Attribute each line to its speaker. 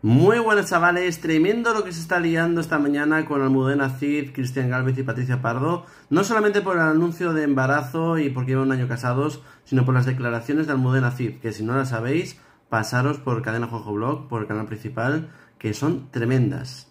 Speaker 1: Muy buenas chavales, tremendo lo que se está liando esta mañana con Almudena Cid, Cristian Galvez y Patricia Pardo, no solamente por el anuncio de embarazo y porque llevan un año casados, sino por las declaraciones de Almudena Cid, que si no las sabéis, pasaros por Cadena Juanjo Blog, por el canal principal, que son tremendas.